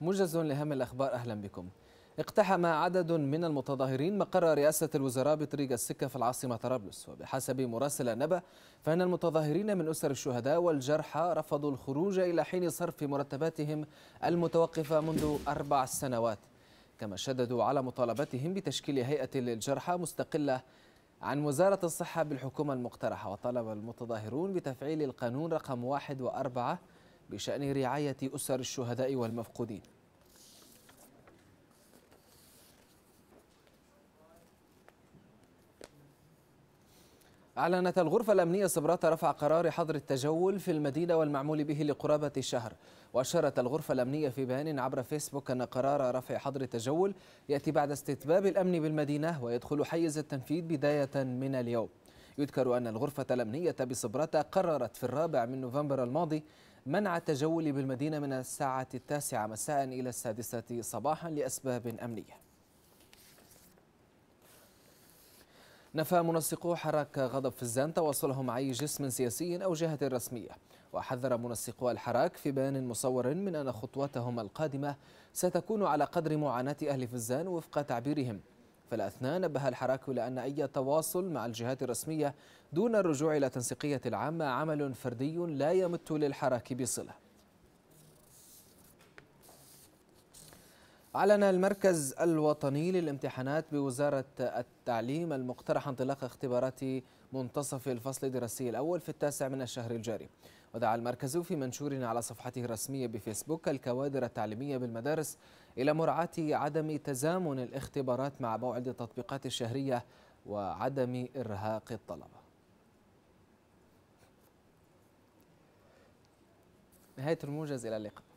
موجز لهم الأخبار أهلا بكم اقتحم عدد من المتظاهرين مقر رئاسة الوزراء بطريق السكة في العاصمة طرابلس وبحسب مراسل نبأ فإن المتظاهرين من أسر الشهداء والجرحى رفضوا الخروج إلى حين صرف مرتباتهم المتوقفة منذ أربع سنوات كما شددوا على مطالبتهم بتشكيل هيئة للجرحى مستقلة عن وزارة الصحة بالحكومة المقترحة وطلب المتظاهرون بتفعيل القانون رقم واحد وأربعة بشأن رعاية أسر الشهداء والمفقودين أعلنت الغرفة الأمنية صبرات رفع قرار حظر التجول في المدينة والمعمول به لقرابة شهر وأشارت الغرفة الأمنية في بيان عبر فيسبوك أن قرار رفع حظر التجول يأتي بعد استتباب الأمن بالمدينة ويدخل حيز التنفيذ بداية من اليوم يذكر أن الغرفة الأمنية بصبرتا قررت في الرابع من نوفمبر الماضي منع التجول بالمدينة من الساعة التاسعة مساء إلى السادسة صباحا لأسباب أمنية نفى منسقو حراك غضب في الزان تواصلهم مع أي جسم سياسي أو جهة رسمية وحذر منسقو الحراك في بيان مصور من أن خطوتهم القادمة ستكون على قدر معاناة أهل فزان وفق تعبيرهم فالأثناء نبه الحراك إلى أن أي تواصل مع الجهات الرسمية دون الرجوع إلى تنسيقية العامة عمل فردي لا يمت للحراك بصلة أعلن المركز الوطني للامتحانات بوزارة التعليم المقترح انطلاق اختبارات منتصف الفصل الدراسي الأول في التاسع من الشهر الجاري ودعا المركز في منشور على صفحته الرسمية بفيسبوك الكوادر التعليمية بالمدارس إلى مراعاة عدم تزامن الاختبارات مع موعد التطبيقات الشهرية وعدم إرهاق الطلبة نهاية الموجز إلى اللقاء